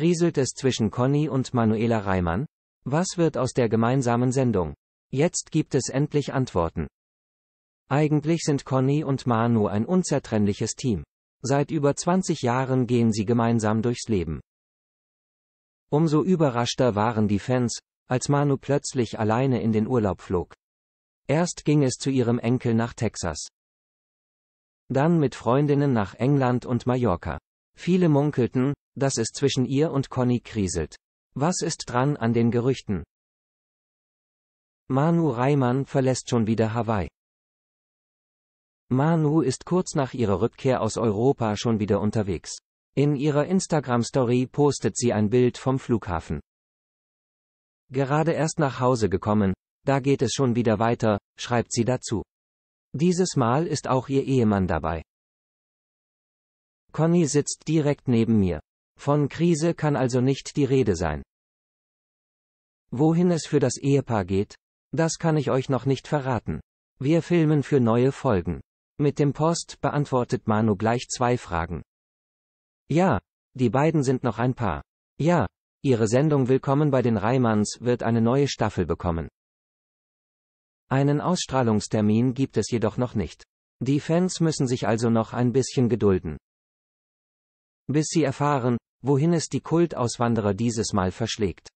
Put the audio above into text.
Kriselt es zwischen Conny und Manuela Reimann? Was wird aus der gemeinsamen Sendung? Jetzt gibt es endlich Antworten. Eigentlich sind Conny und Manu ein unzertrennliches Team. Seit über 20 Jahren gehen sie gemeinsam durchs Leben. Umso überraschter waren die Fans, als Manu plötzlich alleine in den Urlaub flog. Erst ging es zu ihrem Enkel nach Texas. Dann mit Freundinnen nach England und Mallorca. Viele munkelten, dass es zwischen ihr und Conny kriselt. Was ist dran an den Gerüchten? Manu Reimann verlässt schon wieder Hawaii. Manu ist kurz nach ihrer Rückkehr aus Europa schon wieder unterwegs. In ihrer Instagram-Story postet sie ein Bild vom Flughafen. Gerade erst nach Hause gekommen, da geht es schon wieder weiter, schreibt sie dazu. Dieses Mal ist auch ihr Ehemann dabei. Conny sitzt direkt neben mir. Von Krise kann also nicht die Rede sein. Wohin es für das Ehepaar geht? Das kann ich euch noch nicht verraten. Wir filmen für neue Folgen. Mit dem Post beantwortet Manu gleich zwei Fragen. Ja, die beiden sind noch ein Paar. Ja, ihre Sendung Willkommen bei den Reimanns wird eine neue Staffel bekommen. Einen Ausstrahlungstermin gibt es jedoch noch nicht. Die Fans müssen sich also noch ein bisschen gedulden bis sie erfahren, wohin es die Kultauswanderer dieses Mal verschlägt.